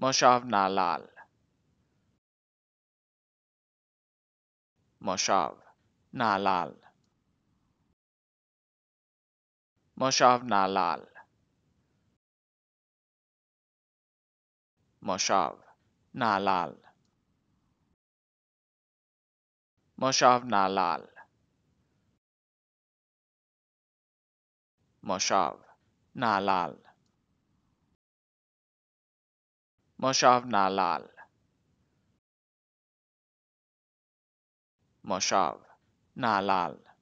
Moshav Nalal. Moshav Nalal. Moshav Nalal. Moshav Nalal. Moshav Nalal. Moshav Nalal. Moshavnál áll. Moshavnál áll.